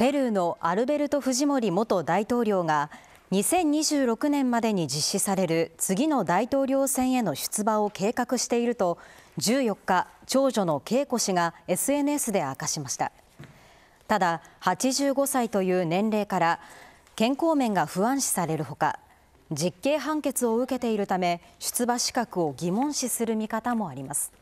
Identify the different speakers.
Speaker 1: ペルーのアルベルト・フジモリ元大統領が2026年までに実施される次の大統領選への出馬を計画していると14日、長女の恵子氏が SNS で明かしました。ただ、85歳という年齢から健康面が不安視されるほか、実刑判決を受けているため出馬資格を疑問視する見方もあります。